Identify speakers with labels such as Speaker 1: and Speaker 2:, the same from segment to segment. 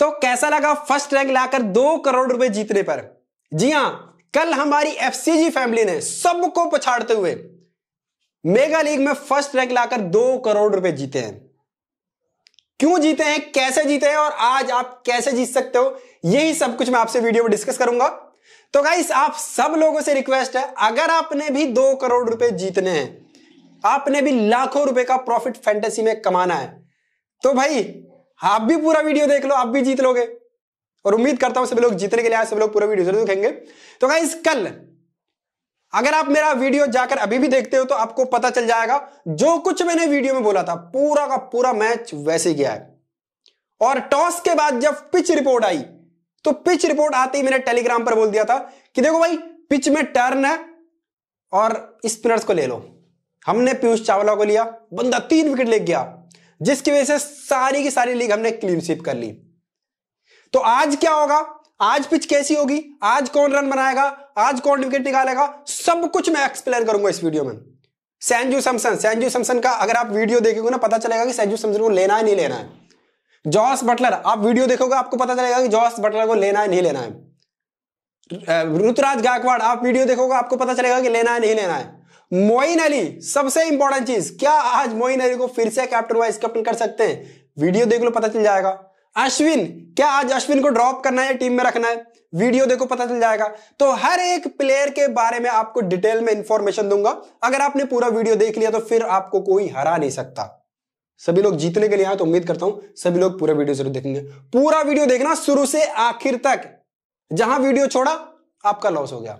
Speaker 1: तो कैसा लगा फर्स्ट रैंक लाकर दो करोड़ रुपए जीतने पर जी हां कल हमारी एफसीजी फैमिली ने सबको पछाड़ते हुए मेगा लीग में फर्स्ट रैंक लाकर दो करोड़ रुपए जीते हैं क्यों जीते हैं कैसे जीते हैं और आज आप कैसे जीत सकते हो यही सब कुछ मैं आपसे वीडियो में डिस्कस करूंगा तो गाइस आप सब लोगों से रिक्वेस्ट है अगर आपने भी दो करोड़ रुपए जीतने हैं आपने भी लाखों रुपए का प्रॉफिट फैंटेसी में कमाना है तो भाई आप भी पूरा वीडियो देख लो आप भी जीत लोगे और उम्मीद करता हूं सभी लोग जीतने के लिए आए सभी लोग पूरा वीडियो जरूर देखेंगे तो गाइस कल अगर आप मेरा वीडियो जाकर अभी भी देखते हो तो आपको पता चल जाएगा जो कुछ मैंने वीडियो में बोला था पूरा का पूरा मैच वैसे गया है और टॉस के बाद जब पिच रिपोर्ट आई तो पिच रिपोर्ट आते ही मैंने टेलीग्राम पर बोल दिया था कि देखो भाई पिच में टर्न है और स्पिनर्स को ले लो हमने पीयूष चावला को लिया बंदा तीन विकेट ले गया जिसकी वजह से सारी की सारी लीग हमने क्लीन स्वीप कर ली तो आज क्या होगा आज पिच कैसी होगी आज कौन रन बनाएगा आज कौन विकेट निकालेगा सब कुछ मैं एक्सप्लेन करूंगा इस वीडियो में सैंजू सैमसन सैंजू सैमसन का अगर आप वीडियो देखोगे ना पता चलेगा कि सैंजू सैमसन को लेना है नहीं लेना है जॉस बटलर आप वीडियो देखोगे आपको पता चलेगा कि जॉस बटलर को लेना है नहीं लेना है रुतराज गायकवाड़ आप वीडियो देखोगे आपको पता चलेगा कि लेना है नहीं लेना है मोइन अली सबसे इंपॉर्टेंट चीज क्या आज मोइन अली को फिर से कैप्टन वाइस कैप्टन कर सकते हैं वीडियो देख लो पता चल जाएगा अश्विन क्या आज अश्विन को ड्रॉप करना है टीम में रखना है वीडियो देखो पता चल जाएगा तो हर एक प्लेयर के बारे में आपको डिटेल में इंफॉर्मेशन दूंगा अगर आपने पूरा वीडियो देख लिया तो फिर आपको कोई हरा नहीं सकता सभी लोग जीतने के लिए आए तो उम्मीद करता हूं सभी लोग पूरा वीडियो जरूर देखेंगे पूरा वीडियो देखना शुरू से आखिर तक जहां वीडियो छोड़ा आपका लॉस हो गया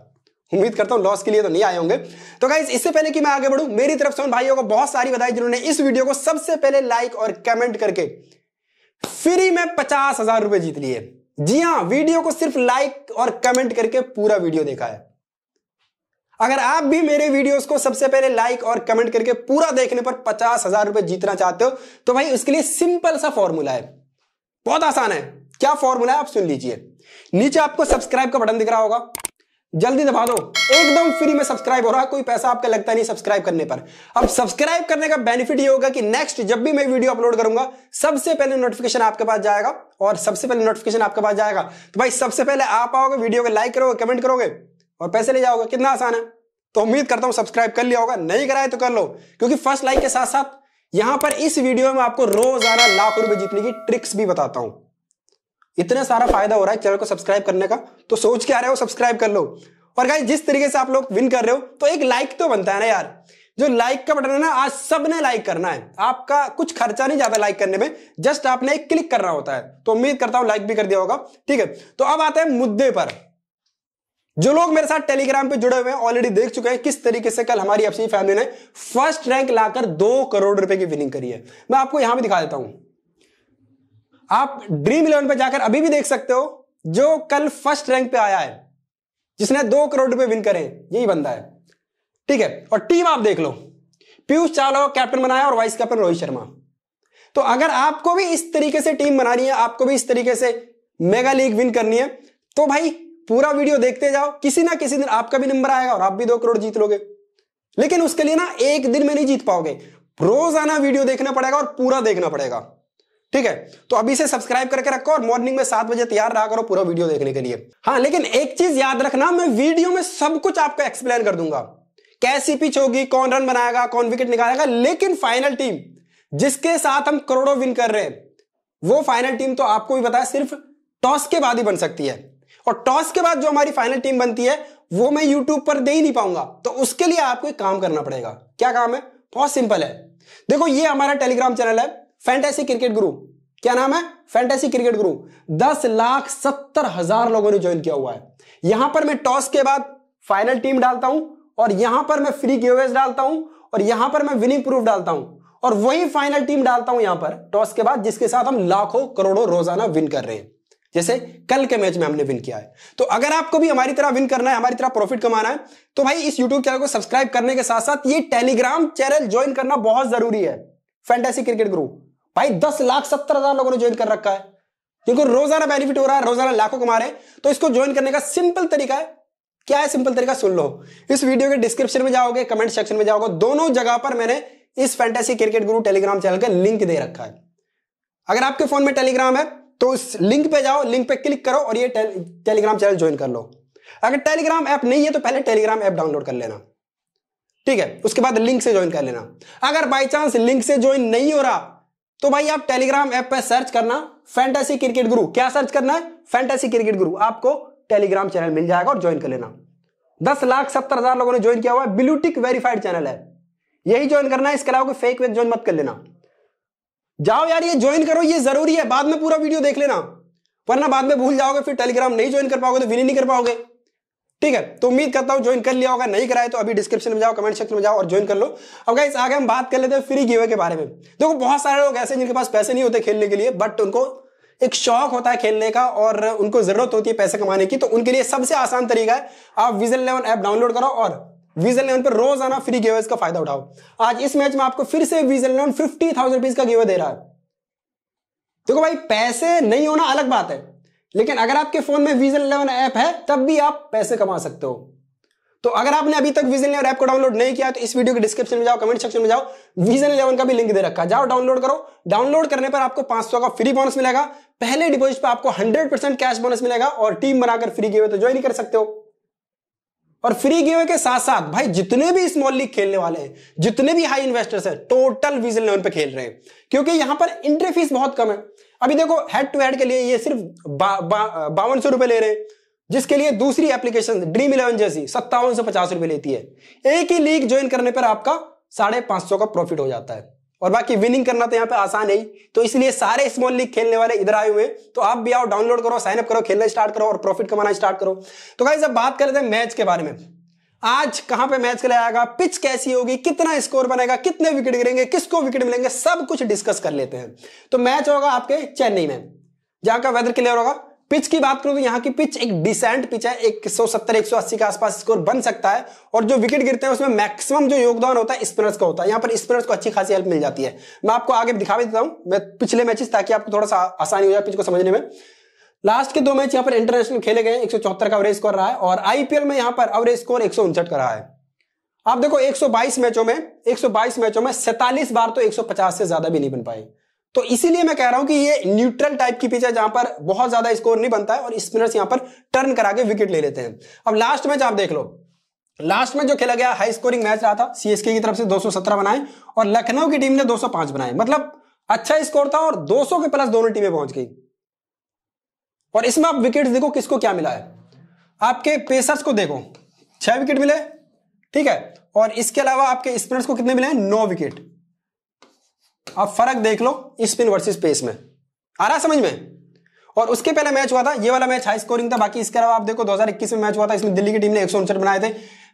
Speaker 1: उम्मीद करता हूँ लॉस के लिए तो नहीं आए होंगे तो गाइज इससे पहले कि मैं आगे बढ़ू मेरी तरफ से उन भाइयों को बहुत सारी बधाई जिन्होंने इस वीडियो को सबसे पहले लाइक और कमेंट करके फ्री में पचास हजार रुपए जीत लिए जी हाँ वीडियो को सिर्फ लाइक और कमेंट करके पूरा वीडियो देखा है अगर आप भी मेरे वीडियोस को सबसे पहले लाइक और कमेंट करके पूरा देखने पर पचास हजार रुपए जीतना चाहते हो तो भाई उसके लिए सिंपल सा फॉर्मूला है बहुत आसान है क्या फॉर्मूला है आप सुन लीजिए नीचे आपको सब्सक्राइब का बटन दिख रहा होगा जल्दी दबा दो एकदम फ्री में सब्सक्राइब हो रहा कोई पैसा आपका लगता नहीं सब्सक्राइब करने पर अब सब्सक्राइब करने का बेनिफिट ये होगा कि नेक्स्ट जब भी मैं वीडियो अपलोड करूंगा सबसे पहले नोटिफिकेशन आपके पास जाएगा और सबसे पहले नोटिफिकेशन आपके पास जाएगा तो भाई सबसे पहले आप आओगे वीडियो को लाइक करोगे कमेंट करोगे और पैसे ले जाओगे कितना आसान है तो उम्मीद करता हूं सब्सक्राइब कर लिया होगा नहीं कराए तो कर लो क्योंकि फर्स्ट लाइक के साथ साथ यहां पर इस वीडियो में आपको रोजाना लाख रुपए जीतने की ट्रिक्स भी बताता हूं इतना सारा फायदा हो रहा है चैनल को सब्सक्राइब करने का तो सोच के आ रहे हो सब्सक्राइब कर लो और गाइस जिस तरीके से आप लोग विन कर रहे हो तो एक लाइक तो बनता है ना यार जो लाइक का बटन है ना आज सबने लाइक करना है आपका कुछ खर्चा नहीं जाता लाइक करने में जस्ट आपने एक क्लिक करना होता है तो उम्मीद करता हूं लाइक भी कर दिया होगा ठीक है तो अब आते हैं मुद्दे पर जो लोग मेरे साथ टेलीग्राम पे जुड़े हुए हैं ऑलरेडी देख चुके हैं किस तरीके से कल हमारी अपनी फैमिली ने फर्स्ट रैंक लाकर दो करोड़ रुपए की विनिंग करी है मैं आपको यहां भी दिखा देता हूं आप ड्रीम इलेवन पर जाकर अभी भी देख सकते हो जो कल फर्स्ट रैंक पे आया है जिसने दो करोड़ रुपए विन करे यही बंदा है ठीक है और टीम आप देख लो पीयूष चावला कैप्टन बनाया और वाइस कैप्टन रोहित शर्मा तो अगर आपको भी इस तरीके से टीम बनानी है आपको भी इस तरीके से मेगा लीग विन करनी है तो भाई पूरा वीडियो देखते जाओ किसी ना किसी दिन आपका भी नंबर आएगा और आप भी दो करोड़ जीत लोगे लेकिन उसके लिए ना एक दिन में नहीं जीत पाओगे रोजाना वीडियो देखना पड़ेगा और पूरा देखना पड़ेगा ठीक है तो अभी से सब्सक्राइब करके रखो और मॉर्निंग में सात बजे तैयार रहा करो पूरा वीडियो देखने के लिए हाँ लेकिन एक चीज याद रखना मैं वीडियो में सब कुछ आपको एक्सप्लेन कर दूंगा कैसी पिच होगी कौन रन बनाएगा कौन विकेट निकालेगा लेकिन फाइनल टीम जिसके साथ हम करोड़ों विन कर रहे हैं वो फाइनल टीम तो आपको भी बताया सिर्फ टॉस के बाद ही बन सकती है और टॉस के बाद जो हमारी फाइनल टीम बनती है वो मैं यूट्यूब पर दे ही नहीं पाऊंगा तो उसके लिए आपको एक काम करना पड़ेगा क्या काम है बहुत सिंपल है देखो ये हमारा टेलीग्राम चैनल है फैंटेसी क्रिकेट गुरु क्या नाम है फैंटेसी क्रिकेट गुरु दस लाख सत्तर हजार लोगों ने ज्वाइन किया हुआ है यहां पर मैं टॉस के बाद फाइनल टीम डालता हूं और यहां पर मैं फ्री गिवेज डालता हूं और यहां पर मैं विनिंग प्रूफ डालता हूं और वही फाइनल टीम डालता हूं यहां पर टॉस के बाद जिसके साथ हम लाखों करोड़ों रोजाना विन कर रहे हैं जैसे कल के मैच में हमने विन किया है तो अगर आपको भी हमारी तरह विन करना है हमारी तरह प्रॉफिट कमाना है तो भाई इस यूट्यूब चैनल को सब्सक्राइब करने के साथ साथ ये टेलीग्राम चैनल ज्वाइन करना बहुत जरूरी है फैंटेसी क्रिकेट ग्रुप भाई दस लाख सत्तर हजार लोगों ने ज्वाइन कर रखा है जिनको रोजाना बेनिफिट हो रहा है रोजाना लाखों कमा रहे हैं तो इसको ज्वाइन करने का सिंपल तरीका है क्या है सिंपल तरीका सुन लो इस वीडियो के डिस्क्रिप्शन में जाओगे कमेंट सेक्शन में जाओगे दोनों जगह पर मैंने इस fantasy cricket Guru Telegram channel का लिंक दे रखा है अगर आपके फोन में टेलीग्राम है तो इस लिंक पे जाओ लिंक पे क्लिक करो और ये टेल, टेलीग्राम चैनल ज्वाइन कर लो अगर टेलीग्राम ऐप नहीं है तो पहले टेलीग्राम ऐप डाउनलोड कर लेना ठीक है उसके बाद लिंक से ज्वाइन कर लेना अगर बाई चांस लिंक से ज्वाइन नहीं हो रहा तो भाई आप टेलीग्राम ऐप पर सर्च करना फैंटेसी क्रिकेट गुरु क्या सर्च करना है फैंटेसी क्रिकेट गुरु आपको टेलीग्राम चैनल मिल जाएगा और ज्वाइन कर लेना दस लाख सत्तर हजार लोगों ने ज्वाइन किया हुआ है ब्लूटिक वेरीफाइड चैनल है यही ज्वाइन करना है इसके अलावा कोई फेक वेक ज्वाइन मत कर लेना जाओ यार ये ज्वाइन करो ये जरूरी है बाद में पूरा वीडियो देख लेना वरना बाद में भूल जाओगे फिर टेलीग्राम नहीं ज्वाइन कर पाओगे तो विनी नहीं कर पाओगे ठीक है तो उम्मीद करता हूँ ज्वाइन कर लिया होगा नहीं कराए तो अभी डिस्क्रिप्शन में जाओ कमेंट सेक्शन में जाओ और ज्वाइन कर लो अब गाइस आगे हम बात कर लेते हैं फ्री गिवे के बारे में देखो बहुत सारे लोग ऐसे जिनके पास पैसे नहीं होते खेलने के लिए बट उनको एक शौक होता है खेलने का और उनको जरूरत होती है पैसे कमाने की तो उनके लिए सबसे आसान तरीका है आप विजन इलेवन ऐप डाउनलोड करो और विजन इलेवन पर रोज आना फ्री गेवे का फायदा उठाओ आज इस मैच में आपको फिर से Vision eleven fifty thousand rupees का गेवे दे रहा है देखो भाई पैसे नहीं होना अलग बात है लेकिन अगर आपके फोन में विजन इलेवन ऐप है तब भी आप पैसे कमा सकते हो तो अगर आपने अभी तक विजन इलेवन ऐप को डाउनलोड नहीं किया तो इस वीडियो के डिस्क्रिप्शन में जाओ कमेंट सेक्शन में जाओ विजन इलेवन का भी लिंक दे रखा जाओ डाउनलोड करो डाउनलोड करने पर आपको पांच सौ का फ्री बोनस मिलेगा पहले डिपोजिट पर आपको हंड्रेड परसेंट कैश बोनस मिलेगा और टीम बनाकर फ्री गेम तो ज्वाइन कर सकते हो और फ्री गिवे के साथ साथ भाई जितने भी स्मॉल लीग खेलने वाले हैं जितने भी हाई इन्वेस्टर्स हैं टोटल विजन इलेवन पे खेल रहे हैं क्योंकि यहां पर एंट्री फीस बहुत कम है अभी देखो हेड टू हेड के लिए ये सिर्फ बावन सौ रुपए ले रहे हैं जिसके लिए दूसरी एप्लीकेशन ड्रीम इलेवन जैसी सत्तावन सौ पचास रुपए लेती है एक ही लीग ज्वाइन करने पर आपका साढ़े पांच सौ का प्रॉफिट हो जाता है और बाकी विनिंग करना तो यहाँ पे आसान है ही तो इसलिए सारे स्मॉल लीग खेलने वाले इधर आए हुए तो आप भी आओ डाउनलोड करो साइनअप करो खेलना स्टार्ट करो और प्रॉफिट कमाना स्टार्ट करो तो भाई जब बात कर हैं मैच के बारे में आज कहां पे मैच खेला जाएगा पिच कैसी होगी कितना स्कोर बनेगा कितने विकेट गिरेंगे किसको विकेट मिलेंगे सब कुछ डिस्कस कर लेते हैं तो मैच होगा आपके चेन्नई में जहां का वेदर क्लियर होगा पिच की बात करूं तो यहाँ की पिच एक डिसेंट पिच है एक 170 180 के आसपास स्कोर बन सकता है और जो विकेट गिरते हैं उसमें मैक्सिमम जो योगदान होता है स्पिनर्स का होता है यहाँ पर स्पिनर्स को अच्छी खासी हेल्प मिल जाती है मैं आपको आगे दिखा भी देता हूँ मैं पिछले मैचेस ताकि आपको थोड़ा सा आसानी हो जाए पिच को समझने में लास्ट के दो मैच यहाँ पर इंटरनेशनल खेले गए एक का अवरेज स्कोर रहा है और आईपीएल में यहाँ पर अवरेज स्कोर एक का रहा है आप देखो 122 मैचों में 122 मैचों में सैतालीस बार तो 150 से ज्यादा भी नहीं बन पाए तो इसीलिए मैं कह रहा हूं कि ये न्यूट्रल टाइप की पिच है जहां पर बहुत ज्यादा स्कोर नहीं बनता है और स्पिनर्स यहां पर टर्न करा के विकेट ले लेते हैं अब लास्ट मैच आप देख लो लास्ट में जो खेला गया हाई स्कोरिंग मैच रहा था सीएसके की तरफ से 217 बनाए और लखनऊ की टीम ने 205 बनाए मतलब अच्छा स्कोर था और 200 के प्लस दोनों टीमें पहुंच गई और इसमें आप विकेट देखो किसको क्या मिला है आपके पेसर्स को देखो छह विकेट मिले ठीक है और इसके अलावा आपके स्पिनर्स को कितने मिले हैं नौ विकेट अब फर्क देख लो स्पिन वर्सेस पेस में आ रहा समझ में और उसके पहले मैच हुआ था ये वाला मैच हाई स्कोरिंग था बाकी इसके अलावा आप देखो 2021 में मैच हुआ था इसमें दिल्ली की टीम ने एक बनाए थे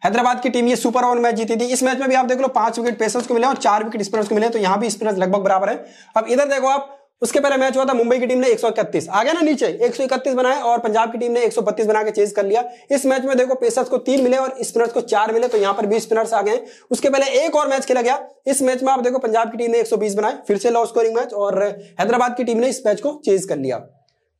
Speaker 1: हैदराबाद की टीम ये सुपर ओवर मैच जीती थी इस मैच में भी आप देख लो पांच विकेट पेसर्स को मिले और चार विकेट स्पिनर्स को मिले तो यहां भी स्पिनर्स लगभग बराबर है अब इधर देखो आप उसके पहले मैच हुआ था मुंबई की टीम ने 131 आ गया ना नीचे 131 बनाए और पंजाब की टीम ने 132 बना के चेज कर लिया इस मैच में देखो पेसर्स को तीन मिले और स्पिनर्स को चार मिले तो यहां पर भी स्पिनर्स आ गए उसके पहले एक और मैच खेला गया इस मैच में आप देखो पंजाब की टीम ने 120 बनाए फिर से लो स्कोरिंग मैच और हैदराबाद की टीम ने इस मैच को चेज कर लिया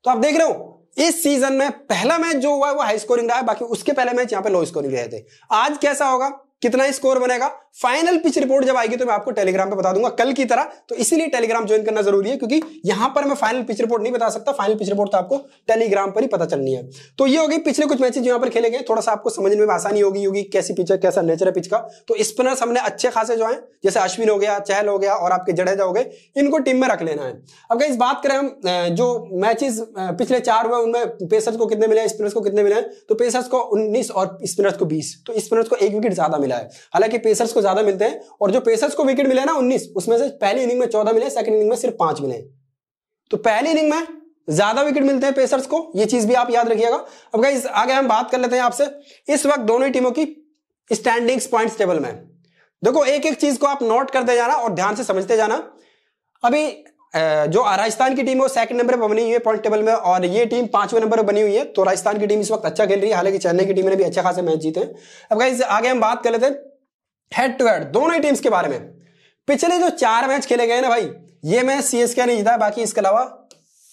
Speaker 1: तो आप देख रहे हो इस सीजन में पहला मैच जो हुआ है वो हाई स्कोरिंग रहा है बाकी उसके पहले मैच यहाँ पे लो स्कोरिंग रहे थे आज कैसा होगा कितना स्कोर बनेगा फाइनल पिच रिपोर्ट जब आएगी तो मैं आपको टेलीग्राम पे बता दूंगा कल की तरह तो इसीलिए टेलीग्राम ज्वाइन करना जरूरी है क्योंकि यहां पर मैं फाइनल पिच रिपोर्ट नहीं बता सकता फाइनल पिच रिपोर्ट तो आपको टेलीग्राम पर ही पता चलनी है तो ये होगी पिछले कुछ मैचेज यहां पर खेले गए थोड़ा सा आपको समझने में आसानी होगी होगी कैसी पिच है कैसा नेचर है पिच का तो स्पिनर्स हमने अच्छे खासे जो है जैसे अश्विन हो गया चहल हो गया और आपके जडेजा हो गए इनको टीम में रख लेना है अब इस बात करें हम जो मैचेस पिछले चार हुए उनमें पेसर्स को कितने मिले स्पिनर्स को कितने मिले तो पेसर्स को उन्नीस और स्पिनर्स को बीस तो स्पिनर्स को एक विकेट ज्यादा मिला है हालांकि पेसर्स को ज्यादा मिलते हैं और जो पेसर्स को विकेट मिले ना उन्नीस उसमें से पहली इनिंग में चौदह मिले सेकंड इनिंग में सिर्फ पांच मिले तो पहली इनिंग में ज्यादा विकेट मिलते हैं पेसर्स को ये चीज भी आप याद रखिएगा अब गाइज आगे हम बात कर लेते हैं आपसे इस वक्त दोनों ही टीमों की स्टैंडिंग्स पॉइंट्स टेबल में देखो एक एक चीज को आप नोट करते जाना और ध्यान से समझते जाना अभी जो राजस्थान की टीम है वो सेकंड नंबर पर बनी हुई है पॉइंट टेबल में और ये टीम पांचवें नंबर पर बनी हुई है तो राजस्थान की टीम इस वक्त अच्छा खेल रही है हालांकि चेन्नई की टीम ने भी अच्छा खासा मैच जीते हैं अब गाइज आगे हम बात कर लेते हैं हेड टू हेड दोनों ही टीम्स के बारे में पिछले जो चार मैच खेले गए ना भाई ये मैच सीएसके ने जीता बाकी इसके अलावा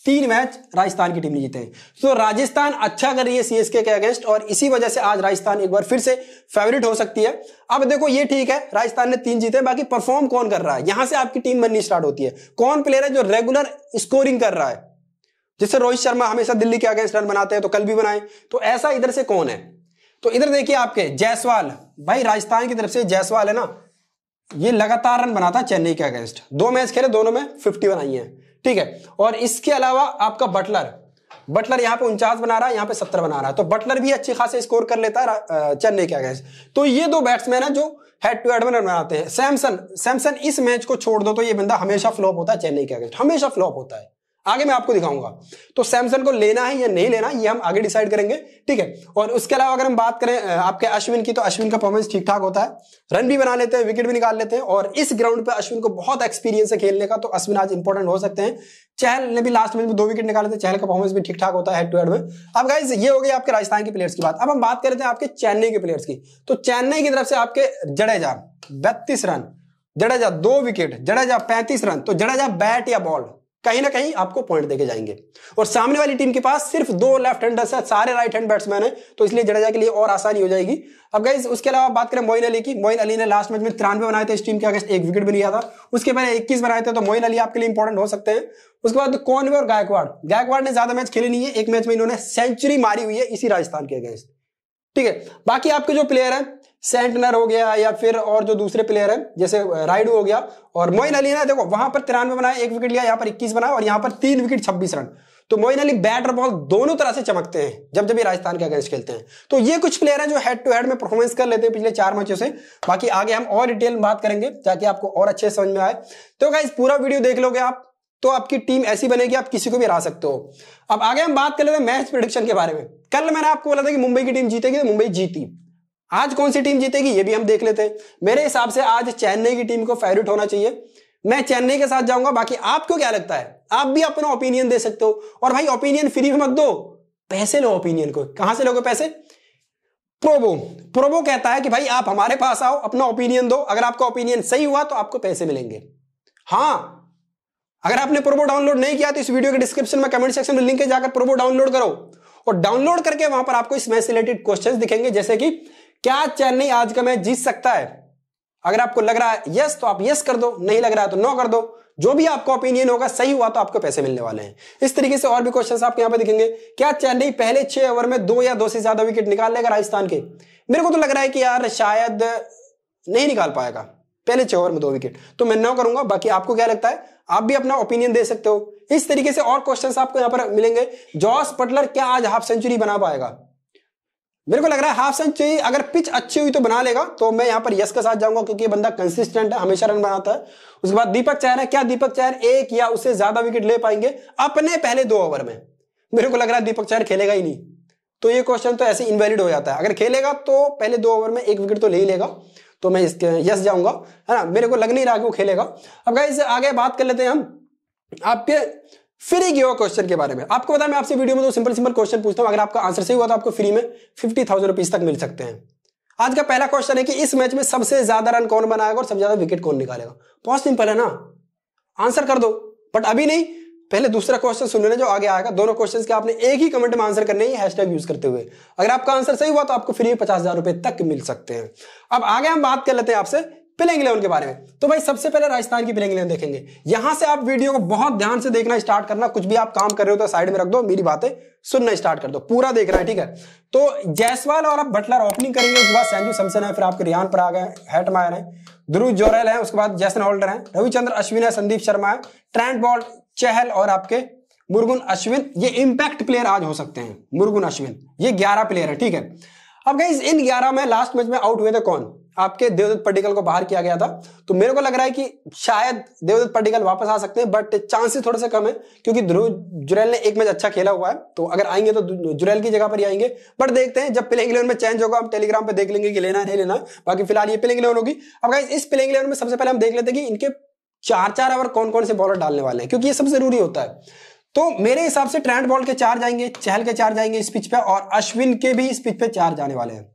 Speaker 1: तीन मैच राजस्थान की टीम ने जीते हैं तो राजस्थान अच्छा कर रही है सीएसके के अगेंस्ट और इसी वजह से आज राजस्थान एक बार फिर से फेवरेट हो सकती है अब देखो ये ठीक है राजस्थान ने तीन जीते बाकी परफॉर्म कौन कर रहा है यहां से आपकी टीम बननी स्टार्ट होती है कौन प्लेयर है जो रेगुलर स्कोरिंग कर रहा है जैसे रोहित शर्मा हमेशा दिल्ली के अगेंस्ट रन बनाते हैं तो कल भी बनाए तो ऐसा इधर से कौन है तो इधर देखिए आपके जायसवाल भाई राजस्थान की तरफ से जायसवाल है ना ये लगातार रन बनाता चेन्नई के अगेंस्ट दो मैच खेले दोनों में फिफ्टी बनाई है ठीक है और इसके अलावा आपका बटलर बटलर यहां पे उनचास बना रहा है यहां पे सत्तर बना रहा है तो बटलर भी अच्छी खासे स्कोर कर लेता है चेन्नई के अगेंस्ट तो ये दो बैट्समैन है जो हेड टू हेड में रन बनाते हैं सैमसन सैमसन इस मैच को छोड़ दो तो ये बंदा हमेशा फ्लॉप होता है चेन्नई के अगेंस्ट हमेशा फ्लॉप होता है आगे मैं आपको दिखाऊंगा तो सैमसंग को लेना है या नहीं लेना ये हम आगे डिसाइड करेंगे ठीक है और उसके अलावा अगर हम बात करें आपके अश्विन की तो अश्विन का परफॉर्मेंस ठीक ठाक होता है रन भी बना लेते हैं विकेट भी निकाल लेते हैं और इस ग्राउंड पे अश्विन को बहुत एक्सपीरियंस है खेलने का तो अश्विन आज इंपॉर्टेंट हो सकते हैं चहल ने भी लास्ट मैच में दो विकेट निकाले थे चहल का परफॉर्मेंस भी ठीक ठाक होता है टू हेड में अब गाइज ये हो गई आपके राजस्थान के प्लेयर्स की बात अब हम बात करते हैं आपके चेन्नई के प्लेयर्स की तो चेन्नई की तरफ से आपके जडेजा बत्तीस रन जडेजा दो विकेट जडेजा पैंतीस रन तो जडेजा बैट या बॉल कहीं ना कहीं आपको पॉइंट देके जाएंगे और सामने वाली टीम के पास सिर्फ दो लेफ्ट हैंडर्स है सारे राइट हैंड बैट्समैन है तो इसलिए जडेजा के लिए और आसानी हो जाएगी अब गई उसके अलावा बात करें मोइन अली की मोइन अली ने लास्ट मैच में तिरानवे बनाए थे इस टीम के अगस्त एक विकेट भी लिया था उसके पहले इक्कीस बनाए थे तो मोइन अली आपके लिए इंपॉर्टेंट हो सकते हैं उसके बाद कौनवे और गायकवाड़ गायकवाड़ ने ज्यादा मैच खेले नहीं है एक मैच में इन्होंने सेंचुरी मारी हुई है इसी राजस्थान के अगेंस्ट ठीक है बाकी आपके जो प्लेयर हैं सेंटनर हो गया या फिर और जो दूसरे प्लेयर है जैसे राइडू हो गया और मोइन अली ना देखो वहां पर तिरानवे बनाया एक विकेट लिया यहाँ पर इक्कीस बनाया और यहाँ पर तीन विकेट छब्बीस रन तो मोइन अली बैट और बॉल दोनों तरह से चमकते हैं जब जब ये राजस्थान के अगेंस्ट खेलते हैं तो ये कुछ प्लेयर हैं जो हेड टू हेड में परफॉर्मेंस कर लेते हैं पिछले चार मैचों से बाकी आगे हम और डिटेल में बात करेंगे ताकि आपको और अच्छे समझ में आए तो क्या पूरा वीडियो देख लोगे आप तो आपकी टीम ऐसी बनेगी आप किसी को भी हरा सकते हो अब आगे हम बात कर लेते हैं मैच प्रोडिक्शन के बारे में कल मैंने आपको बोला था कि मुंबई की टीम जीतेगी तो मुंबई जीती आज कौन सी टीम जीतेगी ये भी हम देख लेते हैं मेरे हिसाब से आज चेन्नई की टीम को फेवरेट होना चाहिए मैं चेन्नई के साथ जाऊंगा बाकी आपको क्या लगता है आप भी अपना ओपिनियन दे सकते हो और भाई ओपिनियन फ्री में मत दो पैसे लो ओपिनियन को कहां से लोगे पैसे प्रोबो प्रोबो कहता है कि भाई आप हमारे पास आओ अपना ओपिनियन दो अगर आपका ओपिनियन सही हुआ तो आपको पैसे मिलेंगे हाँ अगर आपने प्रोबो डाउनलोड नहीं किया तो इस वीडियो के डिस्क्रिप्शन में कमेंट सेक्शन में लिंक है जाकर प्रोबो डाउनलोड करो और डाउनलोड करके वहां पर आपको इसमें से रिलेटेड क्वेश्चन दिखेंगे जैसे कि क्या चेन्नई आज का मैच जीत सकता है अगर आपको लग रहा है यस तो आप यस कर दो नहीं लग रहा है तो नो कर दो जो भी आपको ओपिनियन होगा सही हुआ तो आपको पैसे मिलने वाले हैं इस तरीके से और भी क्वेश्चंस आपके यहां पे दिखेंगे क्या चेन्नई पहले छह ओवर में दो या दो से ज्यादा विकेट निकाल लेगा राजस्थान के मेरे को तो लग रहा है कि यार शायद नहीं निकाल पाएगा पहले छह ओवर में दो विकेट तो मैं नौ करूंगा बाकी आपको क्या लगता है आप भी अपना ओपिनियन दे सकते हो इस तरीके से और क्वेश्चन आपको यहां पर मिलेंगे जॉस पटलर क्या आज हाफ सेंचुरी बना पाएगा मेरे को लग रहा है हाफ सेंचुरी अगर पिच अच्छी हुई तो बना लेगा तो मैं यहाँ पर यस के साथ जाऊंगा क्योंकि ये बंदा कंसिस्टेंट है हमेशा रन बनाता है उसके बाद दीपक चहर है क्या दीपक चहर एक या उससे ज्यादा विकेट ले पाएंगे अपने पहले दो ओवर में मेरे को लग रहा है दीपक चहर खेलेगा ही नहीं तो ये क्वेश्चन तो ऐसे इनवैलिड हो जाता है अगर खेलेगा तो पहले दो ओवर में एक विकेट तो ले ही लेगा तो मैं इसके यस जाऊंगा है ना मेरे को लग नहीं रहा कि वो खेलेगा अब गाइस आगे बात कर लेते हैं हम आपके फ्री गिव क्वेश्चन के बारे में आपको पता मैं आपसे वीडियो में तो सिंपल सिंपल क्वेश्चन पूछता हूं अगर आपका आंसर सही हुआ तो आपको फ्री में फिफ्टी थाउजेंड रुपीज तक मिल सकते हैं आज का पहला क्वेश्चन है कि इस मैच में सबसे ज्यादा रन कौन बनाएगा और सबसे ज्यादा विकेट कौन निकालेगा बहुत सिंपल है ना आंसर कर दो बट अभी नहीं पहले दूसरा क्वेश्चन सुन लेना जो आगे आएगा दोनों क्वेश्चन के आपने एक ही कमेंट में आंसर करने ही हैशटैग यूज करते हुए अगर आपका आंसर सही हुआ तो आपको फ्री में पचास हजार रुपए तक मिल सकते हैं अब आगे हम बात कर लेते हैं आपसे प्लेइंग इलेवन के बारे में तो भाई सबसे पहले राजस्थान की प्लेइंग इलेवन देखेंगे यहां से आप वीडियो को बहुत ध्यान से देखना स्टार्ट करना कुछ भी आप काम कर रहे हो तो साइड में रख दो मेरी बातें सुनना स्टार्ट कर दो पूरा देखना है ठीक है तो जयसवाल और आप बटलर ओपनिंग करेंगे उसके बाद सैंजू सैमसन है फिर आपके रियान आ गए हैट मायर है ध्रुव जोरेल है उसके बाद जैसन होल्डर है रविचंद्र अश्विन है संदीप शर्मा है ट्रेंट बॉल चहल और आपके मुर्गुन अश्विन ये इंपैक्ट प्लेयर आज हो सकते हैं मुर्गुन अश्विन ये ग्यारह प्लेयर है ठीक है अब गई इन ग्यारह में लास्ट मैच में आउट हुए थे कौन आपके देवदत्त पड्डिकल को बाहर किया गया था तो मेरे को लग रहा है कि शायद देवदत्त पड्डिकल वापस आ सकते हैं बट चांसेस थोड़े से कम है क्योंकि ध्रुव जुरैल ने एक मैच अच्छा खेला हुआ है तो अगर आएंगे तो जुरैल की जगह पर ही आएंगे बट देखते हैं जब प्लेइंग इलेवन में चेंज होगा हम टेलीग्राम पर देख लेंगे कि लेना है नहीं लेना बाकी फिलहाल ये प्लेइंग इलेवन होगी अब इस प्लेइंग इलेवन में सबसे पहले हम देख लेते हैं कि इनके चार चार ओवर कौन कौन से बॉलर डालने वाले हैं क्योंकि ये सब जरूरी होता है तो मेरे हिसाब से ट्रेंड बॉल के चार जाएंगे चहल के चार जाएंगे इस पिच पे और अश्विन के भी इस पिच पे चार जाने वाले हैं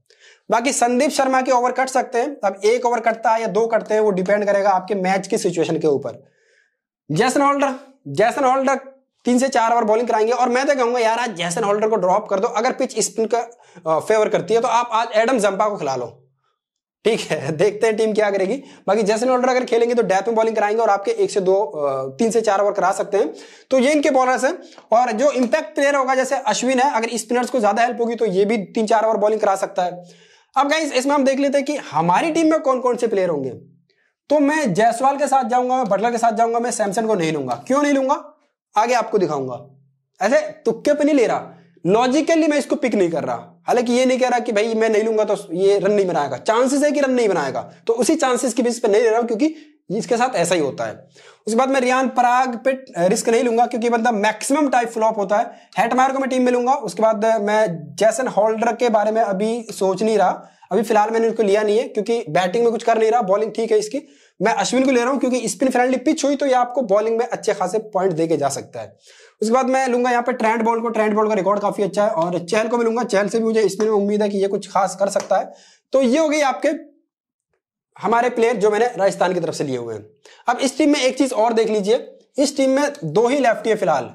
Speaker 1: बाकी संदीप शर्मा के ओवर कट सकते हैं अब एक ओवर कटता है या दो कटते हैं वो डिपेंड करेगा आपके मैच की सिचुएशन के ऊपर जैसन होल्डर जैसन होल्डर तीन से चार ओवर बॉलिंग कराएंगे और मैं तो कहूंगा यार आज जैसन होल्डर को ड्रॉप कर दो अगर पिच स्पिन का फेवर करती है तो आप आज एडम जंपा को खिला लो ठीक है देखते हैं टीम क्या करेगी बाकी जैसन होल्डर अगर खेलेंगे तो डेथ में बॉलिंग कराएंगे और आपके एक से दो तीन से चार ओवर करा सकते हैं तो ये इनके बॉलर्स हैं और जो इम्पैक्ट प्लेयर होगा जैसे अश्विन है अगर स्पिनर्स को ज्यादा हेल्प होगी तो ये भी तीन चार ओवर बॉलिंग करा सकता है अब गाइज इसमें हम देख लेते हैं कि हमारी टीम में कौन कौन से प्लेयर होंगे तो मैं जयसवाल के साथ जाऊंगा मैं बटलर के साथ जाऊंगा मैं सैमसन को नहीं लूंगा क्यों नहीं लूंगा आगे आपको दिखाऊंगा ऐसे तुक्के पे नहीं ले रहा लॉजिकली मैं इसको पिक नहीं कर रहा हालांकि ये नहीं कह रहा कि भाई मैं नहीं लूंगा तो ये रन नहीं बनाएगा चांसेस है कि रन नहीं बनाएगा तो उसी चांसेस के बीच पर नहीं ले रहा हूं क्योंकि इसके साथ ऐसा ही होता है उसके बाद मैं रियान पराग पे रिस्क नहीं लूंगा क्योंकि बंदा मैक्सिमम टाइप फ्लॉप होता है हेटमायर को मैं टीम में लूंगा उसके बाद मैं जैसन होल्डर के बारे में अभी सोच नहीं रहा अभी फिलहाल मैंने उसको लिया नहीं है क्योंकि बैटिंग में कुछ कर नहीं रहा बॉलिंग ठीक है इसकी मैं अश्विन को ले रहा हूं क्योंकि स्पिन फ्रेंडली पिच हुई तो ये आपको बॉलिंग में अच्छे खासे पॉइंट देके जा सकता है उसके बाद मैं लूंगा यहाँ पे ट्रेंड बॉल को ट्रेंड बॉल का रिकॉर्ड काफी अच्छा है और चहल को मैं लूंगा चहल से भी मुझे स्पिन में उम्मीद है कि ये कुछ खास कर सकता है तो ये हो गई आपके हमारे प्लेयर जो मैंने राजस्थान की तरफ से लिए हुए हैं अब इस टीम में एक चीज और देख लीजिए इस टीम में दो ही लेफ्टी है फिलहाल